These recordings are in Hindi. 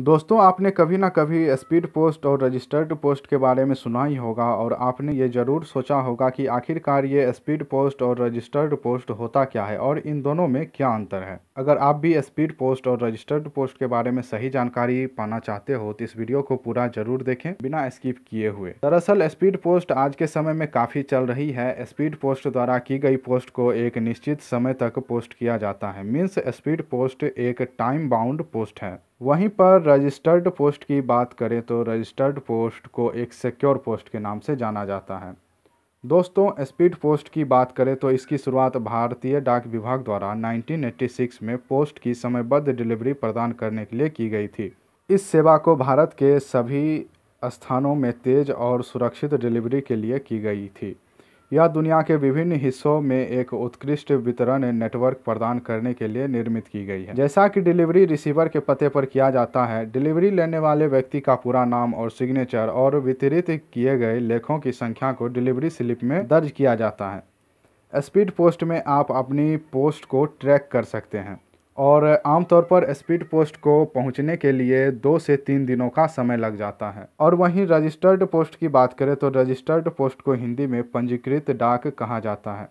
दोस्तों आपने कभी ना कभी स्पीड पोस्ट और रजिस्टर्ड पोस्ट के बारे में सुना ही होगा और आपने ये ज़रूर सोचा होगा कि आखिरकार ये स्पीड पोस्ट और रजिस्टर्ड पोस्ट होता क्या है और इन दोनों में क्या अंतर है अगर आप भी स्पीड पोस्ट और रजिस्टर्ड पोस्ट के बारे में सही जानकारी पाना चाहते हो तो इस वीडियो को पूरा जरूर देखें बिना स्किप किए हुए दरअसल स्पीड पोस्ट आज के समय में काफ़ी चल रही है स्पीड पोस्ट द्वारा की गई पोस्ट को एक निश्चित समय तक पोस्ट किया जाता है मीन्स स्पीड पोस्ट एक टाइम बाउंड पोस्ट है वहीं पर रजिस्टर्ड पोस्ट की बात करें तो रजिस्टर्ड पोस्ट को एक सिक्योर पोस्ट के नाम से जाना जाता है दोस्तों स्पीड पोस्ट की बात करें तो इसकी शुरुआत भारतीय डाक विभाग द्वारा 1986 में पोस्ट की समयबद्ध डिलीवरी प्रदान करने के लिए की गई थी इस सेवा को भारत के सभी स्थानों में तेज और सुरक्षित डिलीवरी के लिए की गई थी यह दुनिया के विभिन्न हिस्सों में एक उत्कृष्ट वितरण नेटवर्क प्रदान करने के लिए निर्मित की गई है जैसा कि डिलीवरी रिसीवर के पते पर किया जाता है डिलीवरी लेने वाले व्यक्ति का पूरा नाम और सिग्नेचर और वितरित किए गए लेखों की संख्या को डिलीवरी स्लिप में दर्ज किया जाता है स्पीड पोस्ट में आप अपनी पोस्ट को ट्रैक कर सकते हैं और आमतौर पर स्पीड पोस्ट को पहुंचने के लिए दो से तीन दिनों का समय लग जाता है और वहीं रजिस्टर्ड पोस्ट की बात करें तो रजिस्टर्ड पोस्ट को हिंदी में पंजीकृत डाक कहा जाता है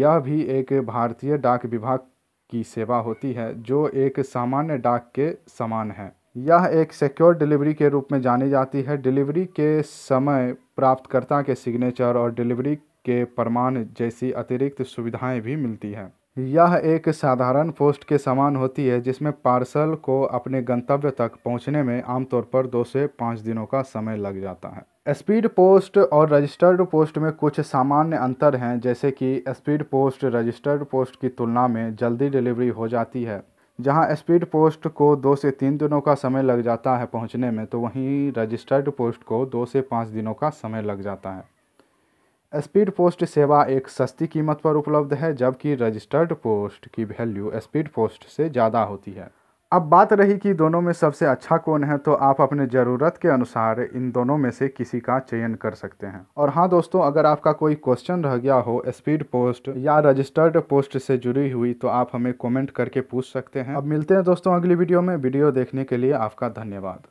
यह भी एक भारतीय डाक विभाग की सेवा होती है जो एक सामान्य डाक के समान है यह एक सिक्योर डिलीवरी के रूप में जानी जाती है डिलीवरी के समय प्राप्तकर्ता के सिग्नेचर और डिलीवरी के प्रमाण जैसी अतिरिक्त सुविधाएं भी मिलती हैं यह एक साधारण पोस्ट के समान होती है जिसमें पार्सल को अपने गंतव्य तक पहुंचने में आमतौर पर दो से पाँच दिनों का समय लग जाता है स्पीड पोस्ट और रजिस्टर्ड पोस्ट में कुछ सामान्य अंतर हैं जैसे कि स्पीड पोस्ट रजिस्टर्ड पोस्ट की तुलना में जल्दी डिलीवरी हो जाती है जहां स्पीड पोस्ट को दो से तीन दिनों का समय लग जाता है पहुंचने में तो वहीं रजिस्टर्ड पोस्ट को दो से पाँच दिनों का समय लग जाता है स्पीड पोस्ट सेवा एक सस्ती कीमत पर उपलब्ध है जबकि रजिस्टर्ड पोस्ट की वैल्यू स्पीड पोस्ट से ज़्यादा होती है अब बात रही कि दोनों में सबसे अच्छा कौन है तो आप अपने ज़रूरत के अनुसार इन दोनों में से किसी का चयन कर सकते हैं और हाँ दोस्तों अगर आपका कोई क्वेश्चन रह गया हो स्पीड पोस्ट या रजिस्टर्ड पोस्ट से जुड़ी हुई तो आप हमें कमेंट करके पूछ सकते हैं अब मिलते हैं दोस्तों अगली वीडियो में वीडियो देखने के लिए आपका धन्यवाद